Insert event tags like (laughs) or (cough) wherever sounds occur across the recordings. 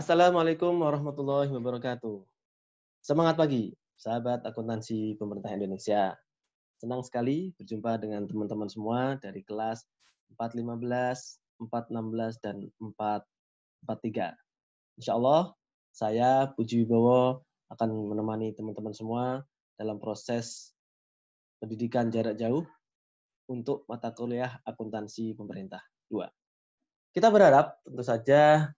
Assalamualaikum warahmatullahi wabarakatuh. Semangat pagi, sahabat akuntansi pemerintah Indonesia. Senang sekali berjumpa dengan teman-teman semua dari kelas 415, 416, dan 443. Insya Allah, saya Puji Wibowo akan menemani teman-teman semua dalam proses pendidikan jarak jauh untuk mata kuliah akuntansi pemerintah 2. Kita berharap tentu saja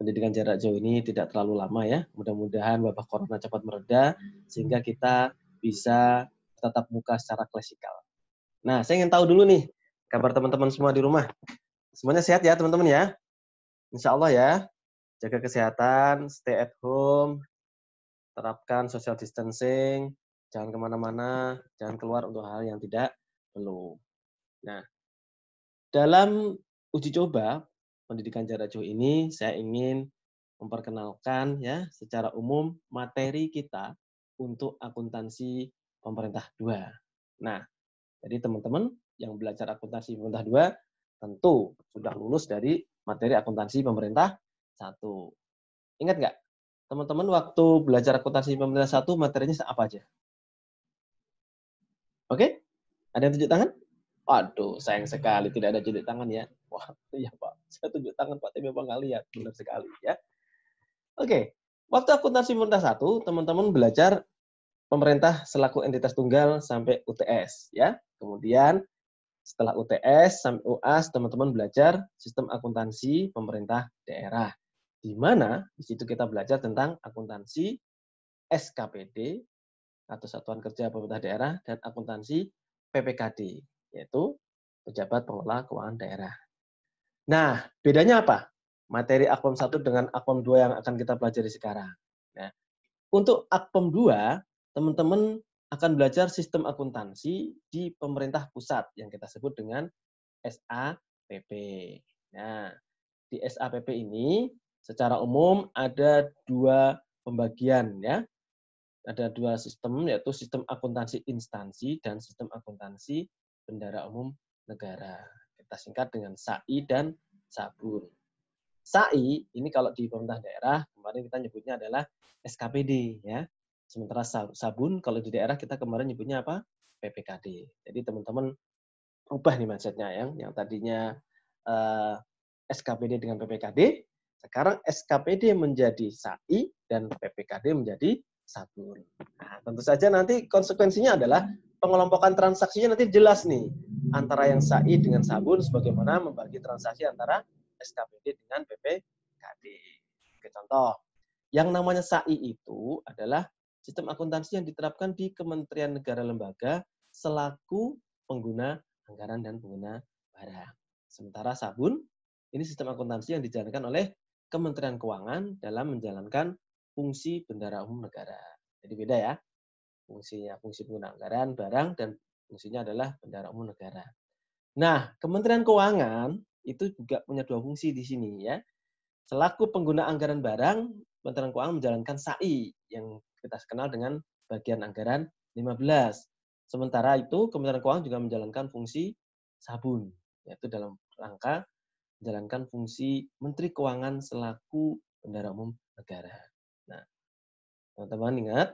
pendidikan jarak jauh ini tidak terlalu lama ya. Mudah-mudahan wabah corona cepat mereda sehingga hmm. kita bisa tetap muka secara klasikal. Nah, saya ingin tahu dulu nih kabar teman-teman semua di rumah. Semuanya sehat ya teman-teman ya. Insya Allah ya. Jaga kesehatan, stay at home, terapkan social distancing, jangan kemana-mana, jangan keluar untuk hal yang tidak perlu. Nah, dalam uji coba pendidikan jarak jauh ini saya ingin memperkenalkan ya secara umum materi kita untuk akuntansi pemerintah dua. Nah, jadi teman-teman yang belajar akuntansi pemerintah dua tentu sudah lulus dari materi akuntansi pemerintah satu. Ingat nggak? Teman-teman waktu belajar akuntansi pemerintah satu materinya apa aja? Oke? Ada yang tunjuk tangan? Waduh, sayang sekali tidak ada tunjuk tangan ya. Wah, iya Pak. (laughs) Saya tunjuk tangan Pak T memang nggak lihat. Benar sekali ya. Oke, waktu akuntansi pemerintah satu, teman-teman belajar pemerintah selaku entitas tunggal sampai UTS ya. Kemudian setelah UTS sampai UAS teman-teman belajar sistem akuntansi pemerintah daerah. Di mana di situ kita belajar tentang akuntansi SKPD atau Satuan Kerja Pemerintah Daerah dan akuntansi PPKD yaitu pejabat pengelola keuangan daerah. Nah, bedanya apa? Materi Akpom 1 dengan Akpom 2 yang akan kita pelajari sekarang. Nah, untuk Akpom 2, teman-teman akan belajar sistem akuntansi di pemerintah pusat yang kita sebut dengan SAPP. Nah, di SAPP ini secara umum ada dua pembagian ya. Ada dua sistem yaitu sistem akuntansi instansi dan sistem akuntansi bendara umum negara kita singkat dengan sa'i dan sabun. Sa'i ini kalau di pemerintah daerah kemarin kita nyebutnya adalah SKPD ya. Sementara sabun kalau di daerah kita kemarin nyebutnya apa? PPKD. Jadi teman-teman ubah nih mindsetnya yang yang tadinya eh, SKPD dengan PPKD sekarang SKPD menjadi SAI dan PPKD menjadi sabun. Nah, tentu saja nanti konsekuensinya adalah pengelompokan transaksinya nanti jelas nih antara yang SAI dengan sabun sebagaimana membagi transaksi antara SKPD dengan PPKD. Oke, contoh. Yang namanya SAI itu adalah sistem akuntansi yang diterapkan di Kementerian Negara Lembaga selaku pengguna anggaran dan pengguna barang. Sementara sabun ini sistem akuntansi yang dijalankan oleh Kementerian Keuangan dalam menjalankan fungsi bendara umum negara. Jadi beda ya. Fungsinya fungsi pengguna anggaran barang dan fungsinya adalah bendara umum negara. Nah, Kementerian Keuangan itu juga punya dua fungsi di sini ya. Selaku pengguna anggaran barang, Kementerian Keuangan menjalankan SAI yang kita kenal dengan bagian anggaran 15. Sementara itu, Kementerian Keuangan juga menjalankan fungsi sabun, yaitu dalam rangka menjalankan fungsi Menteri Keuangan selaku Bendara Umum Negara. Nah, eh, teman-teman ingat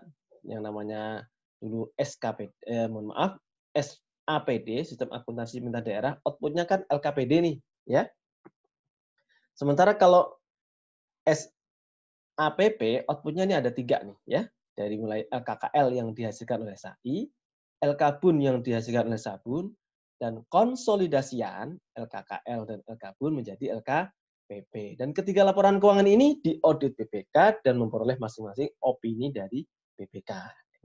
yang namanya dulu SKPD eh, mohon maaf, SAPD, Sistem Akuntansi Pemerintah Daerah, outputnya kan LKPD nih, ya. Sementara kalau SAPP, outputnya ini ada tiga nih, ya. Dari mulai LKKL yang dihasilkan oleh SAI, LKBUN yang dihasilkan oleh Sabun, dan konsolidasian LKKL dan LKBUN menjadi LK PP. Dan ketiga laporan keuangan ini diaudit BPK dan memperoleh masing-masing opini dari BPK.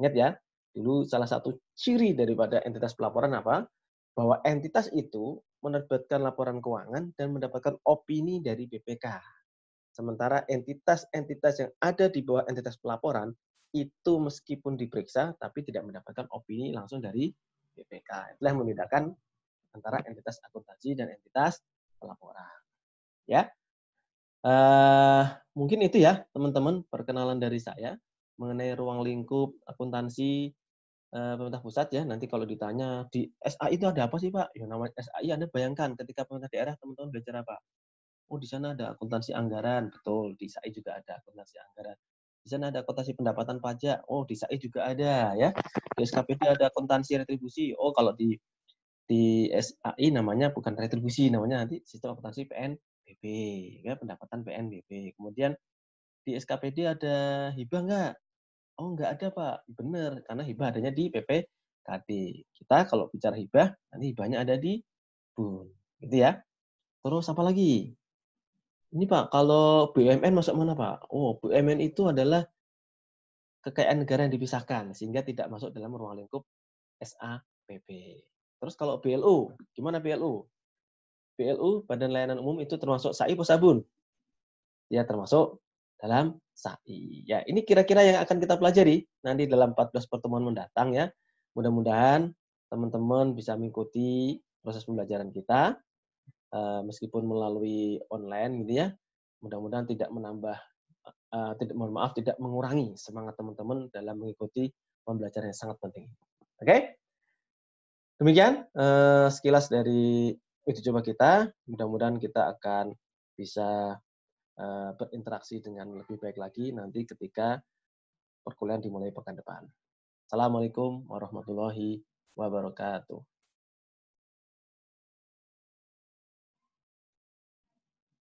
Ingat ya, dulu salah satu ciri daripada entitas pelaporan apa? Bahwa entitas itu menerbitkan laporan keuangan dan mendapatkan opini dari BPK. Sementara entitas-entitas yang ada di bawah entitas pelaporan itu meskipun diperiksa tapi tidak mendapatkan opini langsung dari BPK. Itulah yang membedakan antara entitas akuntansi dan entitas pelaporan ya uh, mungkin itu ya teman-teman perkenalan dari saya mengenai ruang lingkup akuntansi uh, pemerintah pusat ya nanti kalau ditanya di SAI itu ada apa sih pak ya nama SAI anda bayangkan ketika pemerintah daerah teman-teman belajar apa oh di sana ada akuntansi anggaran betul di SAI juga ada akuntansi anggaran di sana ada akuntansi pendapatan pajak oh di SAI juga ada ya di SKPD ada akuntansi retribusi oh kalau di di SAI namanya bukan retribusi namanya nanti sistem akuntansi PN PNBP, ya, pendapatan PNBP. Kemudian di SKPD ada hibah nggak? Oh nggak ada Pak, benar karena hibah adanya di PPKD. Kita kalau bicara hibah, nanti hibahnya ada di BUN, gitu ya. Terus apa lagi? Ini Pak, kalau BUMN masuk mana Pak? Oh, BUMN itu adalah kekayaan negara yang dipisahkan sehingga tidak masuk dalam ruang lingkup SAPP. Terus kalau BLU, gimana BLU? PLU Badan Layanan Umum itu termasuk SAI atau sabun? Ya, termasuk dalam SAI. Ya, ini kira-kira yang akan kita pelajari nanti dalam 14 pertemuan mendatang ya. Mudah-mudahan teman-teman bisa mengikuti proses pembelajaran kita eh, meskipun melalui online gitu ya. Mudah-mudahan tidak menambah eh, tidak mohon maaf tidak mengurangi semangat teman-teman dalam mengikuti pembelajaran yang sangat penting. Oke? Okay? Demikian eh, sekilas dari uji coba kita. Mudah-mudahan kita akan bisa uh, berinteraksi dengan lebih baik lagi nanti ketika perkuliahan dimulai pekan depan. Assalamualaikum warahmatullahi wabarakatuh.